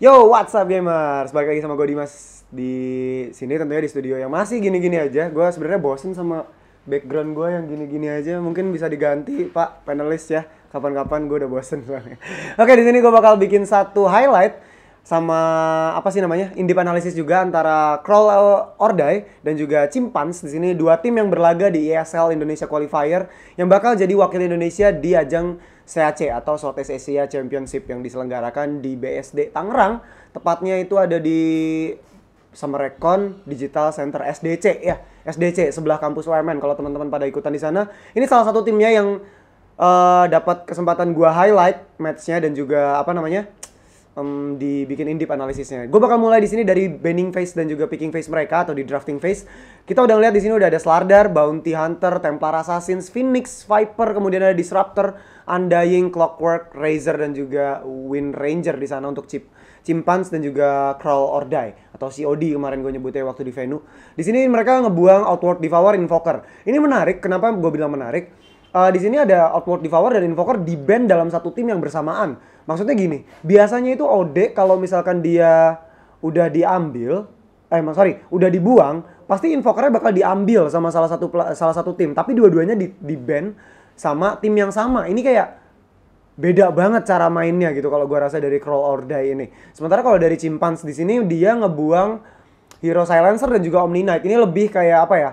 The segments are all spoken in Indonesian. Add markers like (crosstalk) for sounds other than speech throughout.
Yo, what's up gamers? Balik lagi sama gue Dimas di sini tentunya di studio yang masih gini-gini aja. Gue sebenarnya bosen sama background gue yang gini-gini aja. Mungkin bisa diganti Pak panelis ya. Kapan-kapan gue udah bosen soalnya. (laughs) Oke, di sini gue bakal bikin satu highlight sama apa sih namanya? Indip analisis juga antara Crawl or Die dan juga Chimpans Di sini dua tim yang berlaga di ESL Indonesia Qualifier yang bakal jadi wakil Indonesia di ajang CAC atau Southeast Asia Championship yang diselenggarakan di BSD Tangerang. Tepatnya itu ada di Summerecon Digital Center SDC ya, SDC sebelah kampus UMN kalau teman-teman pada ikutan di sana. Ini salah satu timnya yang uh, dapat kesempatan gua highlight matchnya dan juga apa namanya? um, dibikin deep analisisnya. Gue bakal mulai di sini dari banning phase dan juga picking phase mereka atau di drafting phase. Kita udah ngeliat di sini udah ada Slardar, Bounty Hunter, Templar Assassins, Phoenix, Viper, kemudian ada Disruptor, Undying, Clockwork, Razor dan juga Wind Ranger di sana untuk chip Chimpans dan juga Crawl or Die atau COD kemarin gue nyebutnya waktu di venue. Di sini mereka ngebuang Outward devour Invoker. Ini menarik, kenapa gue bilang menarik? uh, di sini ada outward devourer dan invoker di band dalam satu tim yang bersamaan. Maksudnya gini, biasanya itu OD kalau misalkan dia udah diambil, eh maaf sorry, udah dibuang, pasti invokernya bakal diambil sama salah satu salah satu tim. Tapi dua-duanya di, di band sama tim yang sama. Ini kayak beda banget cara mainnya gitu kalau gua rasa dari Crawl or Die ini. Sementara kalau dari Chimpans di sini dia ngebuang Hero Silencer dan juga Omni Knight. Ini lebih kayak apa ya?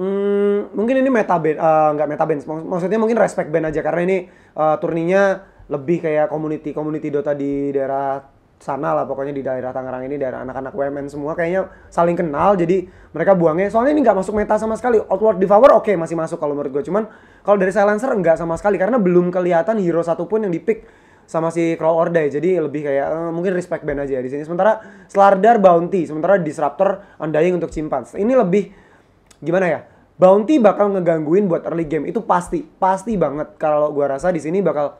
Hmm, mungkin ini meta band, uh, eh, nggak meta band. Maksudnya mungkin respect band aja karena ini uh, turninya lebih kayak community community Dota di daerah sana lah pokoknya di daerah Tangerang ini daerah anak-anak WMN semua kayaknya saling kenal jadi mereka buangnya soalnya ini nggak masuk meta sama sekali Outward Devour oke okay, masih masuk kalau menurut gue cuman kalau dari Silencer nggak sama sekali karena belum kelihatan hero satupun yang dipick sama si Crow or Jadi lebih kayak uh, mungkin respect band aja di sini. Sementara Slardar Bounty, sementara Disruptor Undying untuk Chimpans. Ini lebih gimana ya? Bounty bakal ngegangguin buat early game itu pasti, pasti banget. Kalau gua rasa di sini bakal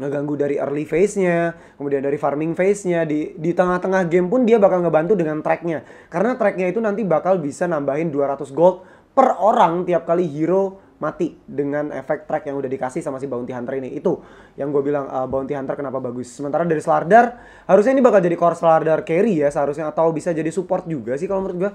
ngeganggu dari early phase-nya, kemudian dari farming phase-nya, di di tengah-tengah game pun dia bakal ngebantu dengan track-nya. Karena track-nya itu nanti bakal bisa nambahin 200 gold per orang tiap kali hero mati dengan efek track yang udah dikasih sama si bounty hunter ini. Itu yang gue bilang uh, bounty hunter kenapa bagus. Sementara dari Slardar, harusnya ini bakal jadi core Slardar carry ya seharusnya atau bisa jadi support juga sih kalau menurut gue.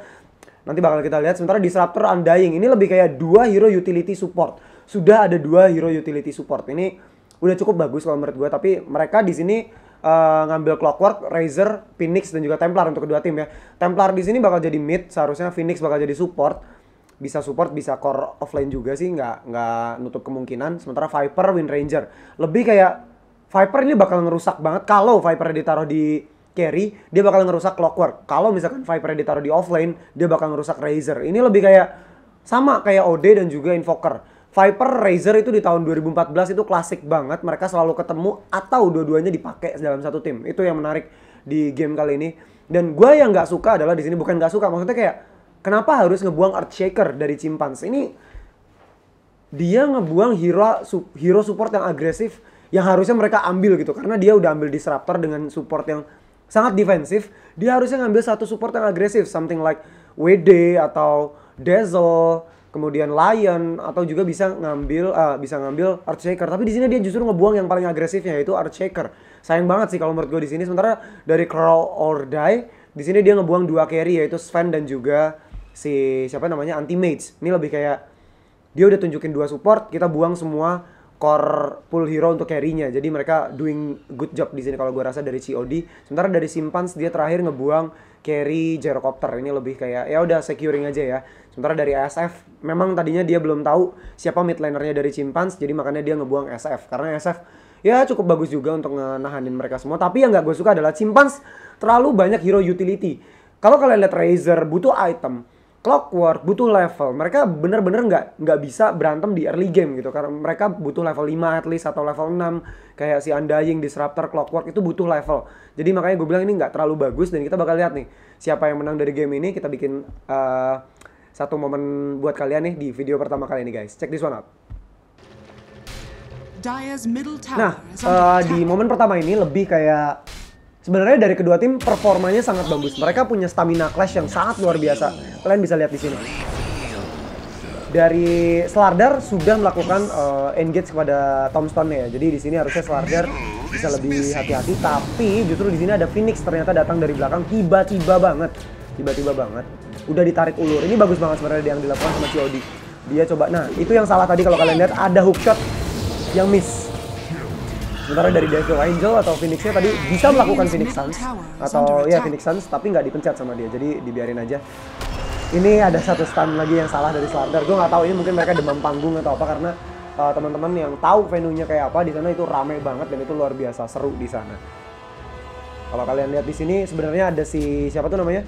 Nanti bakal kita lihat. Sementara Disruptor Undying ini lebih kayak dua hero utility support. Sudah ada dua hero utility support. Ini udah cukup bagus kalau menurut gue. Tapi mereka di sini uh, ngambil Clockwork, Razor, Phoenix dan juga Templar untuk kedua tim ya. Templar di sini bakal jadi mid, seharusnya Phoenix bakal jadi support. Bisa support, bisa core offline juga sih, nggak nggak nutup kemungkinan. Sementara Viper, Wind Ranger lebih kayak Viper ini bakal ngerusak banget kalau Viper ditaruh di carry, dia bakal ngerusak clockwork. Kalau misalkan Viper ditaruh di offline dia bakal ngerusak Razer. Ini lebih kayak sama kayak OD dan juga Invoker. Viper Razer itu di tahun 2014 itu klasik banget, mereka selalu ketemu atau dua-duanya dipakai dalam satu tim. Itu yang menarik di game kali ini. Dan gue yang nggak suka adalah di sini bukan nggak suka, maksudnya kayak kenapa harus ngebuang Earthshaker dari Chimpans? Ini dia ngebuang hero hero support yang agresif yang harusnya mereka ambil gitu karena dia udah ambil disruptor dengan support yang sangat defensif, dia harusnya ngambil satu support yang agresif, something like WD atau Dazzle, kemudian Lion atau juga bisa ngambil uh, bisa ngambil archer Tapi di sini dia justru ngebuang yang paling agresifnya yaitu archer Sayang banget sih kalau menurut gue di sini sementara dari Crawl or Die di sini dia ngebuang dua carry yaitu Sven dan juga si siapa namanya anti mage. Ini lebih kayak dia udah tunjukin dua support, kita buang semua core pull hero untuk carry-nya. Jadi mereka doing good job di sini kalau gue rasa dari COD. Sementara dari Simpans dia terakhir ngebuang carry gyrocopter. Ini lebih kayak ya udah securing aja ya. Sementara dari SF memang tadinya dia belum tahu siapa mid lanernya dari Simpans jadi makanya dia ngebuang SF karena SF ya cukup bagus juga untuk nahanin mereka semua. Tapi yang gak gue suka adalah Simpans terlalu banyak hero utility. Kalau kalian lihat Razer butuh item, Clockwork butuh level. Mereka bener-bener nggak -bener nggak bisa berantem di early game gitu karena mereka butuh level 5 at least atau level 6 kayak si Undying Disruptor Clockwork itu butuh level. Jadi makanya gue bilang ini nggak terlalu bagus dan kita bakal lihat nih siapa yang menang dari game ini kita bikin uh, satu momen buat kalian nih di video pertama kali ini guys. Check this one out. Nah, uh, di momen pertama ini lebih kayak Sebenarnya dari kedua tim performanya sangat bagus. Mereka punya stamina clash yang sangat luar biasa. Kalian bisa lihat di sini. Dari Slardar sudah melakukan uh, engage kepada Tombstone ya. Jadi di sini harusnya Slardar bisa lebih hati-hati. Tapi justru di sini ada Phoenix ternyata datang dari belakang tiba-tiba banget. Tiba-tiba banget. Udah ditarik ulur. Ini bagus banget sebenarnya yang dilakukan sama COD. Dia coba. Nah itu yang salah tadi kalau kalian lihat ada hook shot yang miss Sementara dari Devil Angel atau Phoenixnya tadi bisa melakukan Phoenix Suns atau ya Phoenix Suns tapi nggak dipencet sama dia, jadi dibiarin aja. Ini ada satu stun lagi yang salah dari Slardar. Gue nggak tahu ini mungkin mereka demam panggung atau apa karena uh, teman-teman yang tahu venue-nya kayak apa di sana itu rame banget dan itu luar biasa seru di sana. Kalau kalian lihat di sini sebenarnya ada si siapa tuh namanya?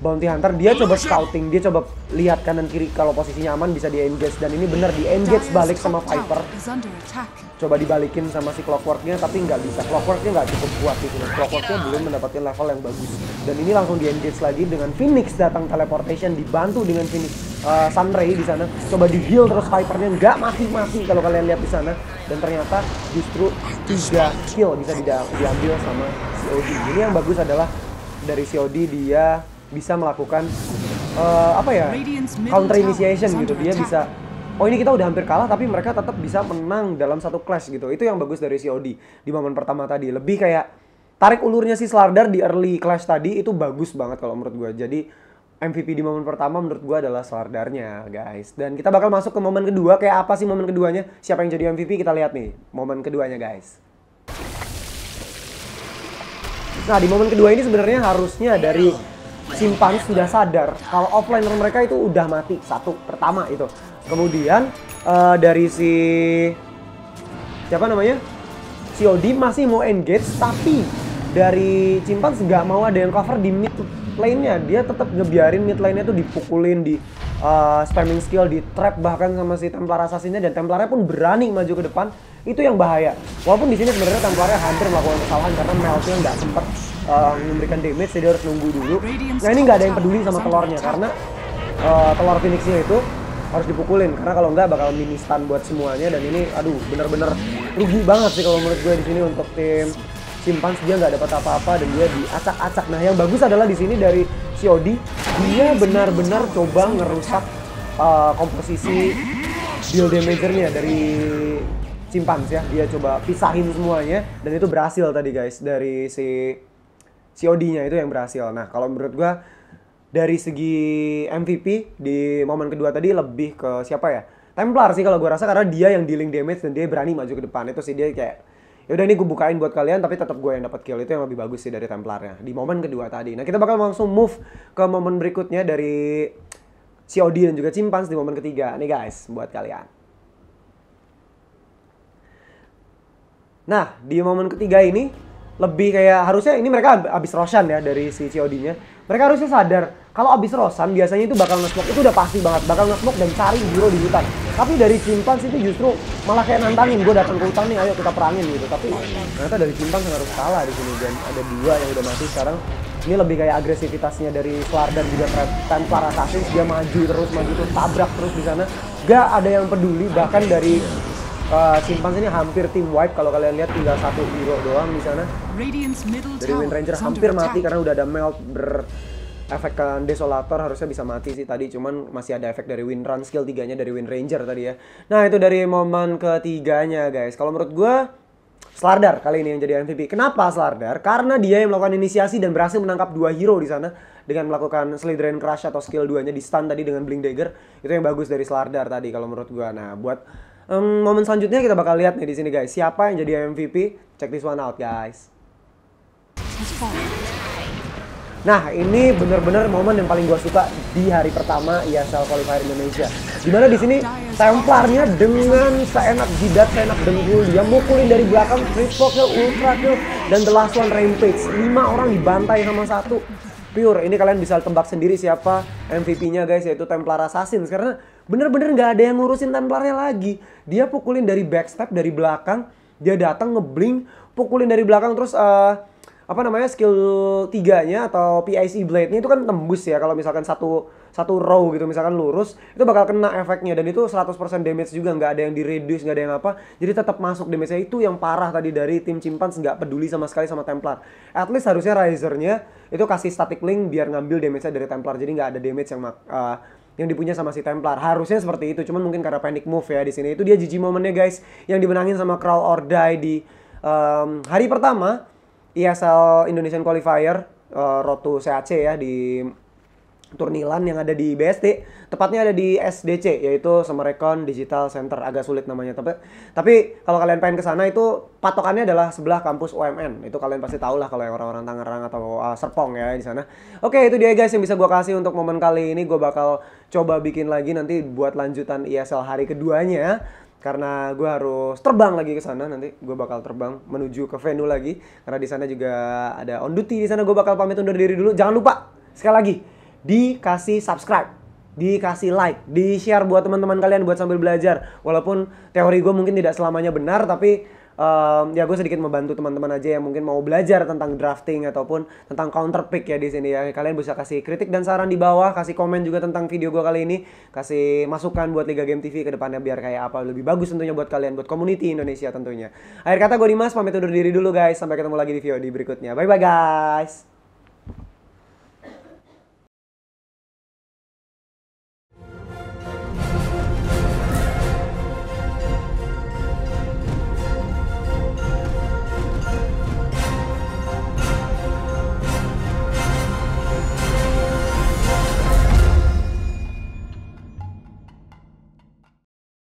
bounty hunter dia coba iya. scouting dia coba lihat kanan kiri kalau posisinya aman bisa di engage dan ini benar di engage balik sama Viper coba dibalikin sama si clockworknya tapi nggak bisa clockworknya nggak cukup kuat gitu clockworknya belum mendapatkan level yang bagus dan ini langsung di engage lagi dengan Phoenix datang teleportation dibantu dengan Phoenix uh, Sunray di sana coba di heal terus Vipernya nggak mati-mati kalau kalian lihat di sana dan ternyata justru tiga kill bisa diambil sama COD ini yang bagus adalah dari COD dia bisa melakukan uh, apa ya counter initiation gitu dia bisa oh ini kita udah hampir kalah tapi mereka tetap bisa menang dalam satu clash gitu. Itu yang bagus dari COD di momen pertama tadi. Lebih kayak tarik ulurnya si Slardar di early clash tadi itu bagus banget kalau menurut gue. Jadi MVP di momen pertama menurut gue adalah Slardarnya guys. Dan kita bakal masuk ke momen kedua kayak apa sih momen keduanya? Siapa yang jadi MVP kita lihat nih momen keduanya guys. Nah di momen kedua ini sebenarnya harusnya dari simpan sudah sadar kalau offliner mereka itu udah mati satu pertama itu. Kemudian uh, dari si siapa namanya? Si Odi masih mau engage tapi dari Simpan nggak mau ada yang cover di mid lane-nya. Dia tetap ngebiarin mid lane-nya tuh dipukulin, di uh, eh, spamming skill di trap bahkan sama si Templar Assassinnya dan Templarnya pun berani maju ke depan itu yang bahaya walaupun di sini sebenarnya Templarnya hampir melakukan kesalahan karena Melty nggak sempat uh, eh, memberikan damage jadi harus nunggu dulu nah ini nggak ada yang peduli sama telurnya karena uh, telur Phoenixnya itu harus dipukulin karena kalau nggak bakal mini stun buat semuanya dan ini aduh bener-bener rugi banget sih kalau menurut gue di sini untuk tim simpan dia nggak dapat apa-apa dan dia diacak-acak nah yang bagus adalah di sini dari COD dia benar-benar coba ngerusak uh, komposisi build damage-nya dari simpanse ya. Dia coba pisahin semuanya dan itu berhasil tadi guys dari si COD-nya itu yang berhasil. Nah, kalau menurut gua dari segi MVP di momen kedua tadi lebih ke siapa ya? Templar sih kalau gua rasa karena dia yang dealing damage dan dia berani maju ke depan itu sih dia kayak ya udah ini gue bukain buat kalian tapi tetap gue yang dapat kill itu yang lebih bagus sih dari templarnya di momen kedua tadi nah kita bakal langsung move ke momen berikutnya dari COD dan juga Cimpans di momen ketiga nih guys buat kalian Nah, di momen ketiga ini lebih kayak harusnya ini mereka habis Roshan ya dari si COD-nya. Mereka harusnya sadar kalau abis rosan biasanya itu bakal nge itu udah pasti banget, bakal nge dan cari hero di hutan. Tapi dari sih itu justru malah kayak nantangin gue datang ke hutan nih ayo kita perangin gitu. Tapi ternyata dari Cimpans harus kalah di sini dan ada dua yang udah mati sekarang. Ini lebih kayak agresivitasnya dari Slar dan juga Templar Assassin dia maju terus maju terus tabrak terus di sana. Gak ada yang peduli bahkan dari uh, simpan ini hampir tim wipe kalau kalian lihat tinggal satu hero doang di sana. Dari Wind Ranger hampir mati karena udah ada melt ber efek eh, desolator harusnya bisa mati sih tadi cuman masih ada efek dari Wind run skill tiganya dari Wind ranger tadi ya nah itu dari momen ketiganya guys kalau menurut gue Slardar kali ini yang jadi MVP. Kenapa Slardar? Karena dia yang melakukan inisiasi dan berhasil menangkap dua hero di sana dengan melakukan Slytherin Crush atau skill duanya di stun tadi dengan Blink Dagger. Itu yang bagus dari Slardar tadi kalau menurut gua. Nah, buat um, momen selanjutnya kita bakal lihat nih di sini guys, siapa yang jadi MVP. Check this one out guys. Nah, ini bener-bener momen yang paling gue suka di hari pertama ESL iya, Qualifier Indonesia. Dimana di sini templarnya dengan seenak jidat, seenak dengkul, dia mukulin dari belakang, free kill, ultra kill, dan the last one rampage. Lima orang dibantai sama satu. Pure, ini kalian bisa tembak sendiri siapa MVP-nya guys, yaitu Templar Assassin. Karena bener-bener nggak ada yang ngurusin Templarnya lagi. Dia pukulin dari backstep, dari belakang, dia datang ngebling, pukulin dari belakang terus uh, apa namanya skill tiganya atau PIC blade-nya itu kan tembus ya kalau misalkan satu satu row gitu misalkan lurus itu bakal kena efeknya dan itu 100% damage juga nggak ada yang di reduce nggak ada yang apa jadi tetap masuk damage-nya itu yang parah tadi dari tim cimpan nggak peduli sama sekali sama Templar at least harusnya nya itu kasih static link biar ngambil damage-nya dari Templar jadi nggak ada damage yang uh, yang dipunya sama si Templar. Harusnya seperti itu, cuman mungkin karena panic move ya di sini. Itu dia GG momennya guys, yang dimenangin sama Crawl or Die di um, hari pertama ISL e Indonesian Qualifier uh, Road to CAC ya di Turnilan yang ada di BST tepatnya ada di SDC yaitu Semerekon Digital Center agak sulit namanya tapi tapi kalau kalian pengen ke sana itu patokannya adalah sebelah kampus UMN itu kalian pasti tahu lah kalau yang orang-orang Tangerang atau uh, Serpong ya di sana. Oke itu dia guys yang bisa gue kasih untuk momen kali ini gue bakal coba bikin lagi nanti buat lanjutan ISL e hari keduanya karena gue harus terbang lagi ke sana nanti gue bakal terbang menuju ke venue lagi karena di sana juga ada on duty di sana gue bakal pamit undur diri dulu jangan lupa sekali lagi dikasih subscribe dikasih like, di share buat teman-teman kalian buat sambil belajar. Walaupun teori gue mungkin tidak selamanya benar, tapi um, ya gue sedikit membantu teman-teman aja yang mungkin mau belajar tentang drafting ataupun tentang counter pick ya di sini ya. Kalian bisa kasih kritik dan saran di bawah, kasih komen juga tentang video gue kali ini, kasih masukan buat Liga Game TV ke depannya biar kayak apa lebih bagus tentunya buat kalian, buat community Indonesia tentunya. Akhir kata gue Dimas pamit undur diri dulu guys, sampai ketemu lagi di video di berikutnya. Bye bye guys.